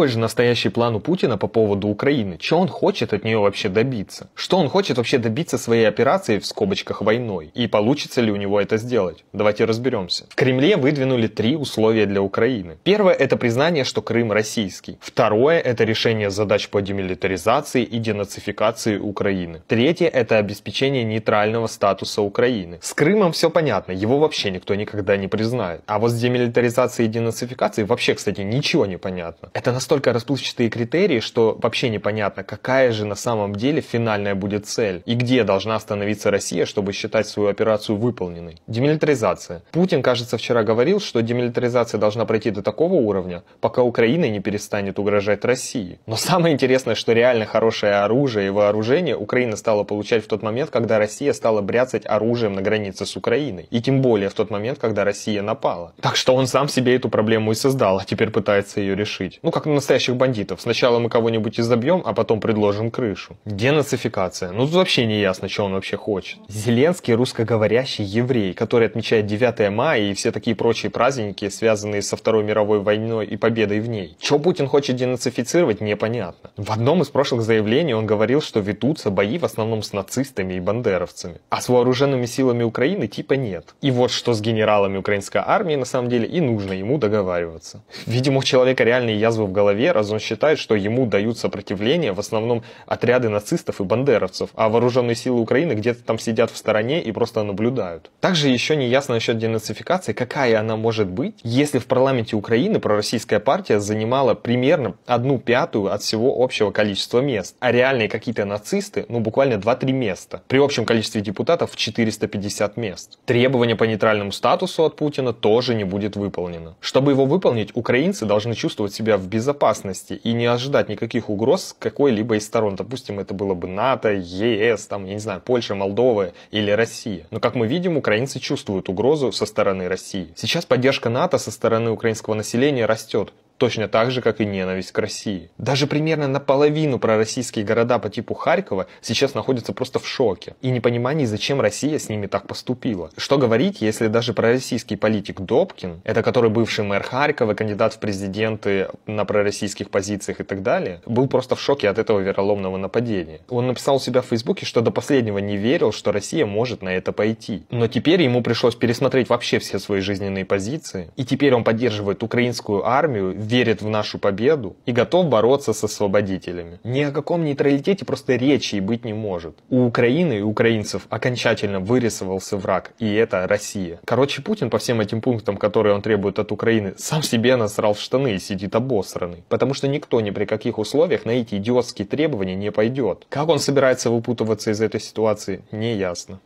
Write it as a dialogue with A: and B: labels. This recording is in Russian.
A: Какой же настоящий план у Путина по поводу Украины? Чего он хочет от нее вообще добиться? Что он хочет вообще добиться своей операции в скобочках войной? И получится ли у него это сделать? Давайте разберемся. В Кремле выдвинули три условия для Украины. Первое – это признание, что Крым российский. Второе – это решение задач по демилитаризации и денацификации Украины. Третье – это обеспечение нейтрального статуса Украины. С Крымом все понятно, его вообще никто никогда не признает. А вот с демилитаризацией и денацификацией вообще, кстати, ничего не понятно. Это настолько настолько расплывчатые критерии, что вообще непонятно, какая же на самом деле финальная будет цель и где должна остановиться Россия, чтобы считать свою операцию выполненной. Демилитаризация. Путин, кажется, вчера говорил, что демилитаризация должна пройти до такого уровня, пока Украина не перестанет угрожать России. Но самое интересное, что реально хорошее оружие и вооружение Украина стала получать в тот момент, когда Россия стала бряцать оружием на границе с Украиной. И тем более в тот момент, когда Россия напала. Так что он сам себе эту проблему и создал, а теперь пытается ее решить. Ну, как на настоящих бандитов. Сначала мы кого-нибудь изобьем, а потом предложим крышу. Денацификация. Ну тут вообще не ясно, что он вообще хочет. Зеленский русскоговорящий еврей, который отмечает 9 мая и все такие прочие праздники, связанные со Второй мировой войной и победой в ней. Что Путин хочет денацифицировать, непонятно. В одном из прошлых заявлений он говорил, что ведутся бои в основном с нацистами и бандеровцами. А с вооруженными силами Украины типа нет. И вот что с генералами украинской армии на самом деле и нужно ему договариваться. Видимо, у человека реальные язвы в голове голове, раз он считает, что ему дают сопротивление в основном отряды нацистов и бандеровцев, а вооруженные силы Украины где-то там сидят в стороне и просто наблюдают. Также еще не ясно насчет денацификации, какая она может быть, если в парламенте Украины пророссийская партия занимала примерно одну пятую от всего общего количества мест, а реальные какие-то нацисты, ну буквально 2-3 места, при общем количестве депутатов 450 мест. Требования по нейтральному статусу от Путина тоже не будет выполнено. Чтобы его выполнить, украинцы должны чувствовать себя в безопасности безопасности и не ожидать никаких угроз какой-либо из сторон. Допустим, это было бы НАТО, ЕС, там, я не знаю, Польша, Молдова или Россия. Но, как мы видим, украинцы чувствуют угрозу со стороны России. Сейчас поддержка НАТО со стороны украинского населения растет точно так же, как и ненависть к России. Даже примерно наполовину пророссийские города по типу Харькова сейчас находятся просто в шоке и непонимании, зачем Россия с ними так поступила. Что говорить, если даже пророссийский политик Добкин, это который бывший мэр Харькова, кандидат в президенты на пророссийских позициях и так далее, был просто в шоке от этого вероломного нападения. Он написал у себя в Фейсбуке, что до последнего не верил, что Россия может на это пойти. Но теперь ему пришлось пересмотреть вообще все свои жизненные позиции, и теперь он поддерживает украинскую армию верит в нашу победу и готов бороться с освободителями. Ни о каком нейтралитете просто речи и быть не может. У Украины и украинцев окончательно вырисовался враг, и это Россия. Короче, Путин по всем этим пунктам, которые он требует от Украины, сам себе насрал в штаны и сидит обосранный. Потому что никто ни при каких условиях на эти идиотские требования не пойдет. Как он собирается выпутываться из этой ситуации, не ясно.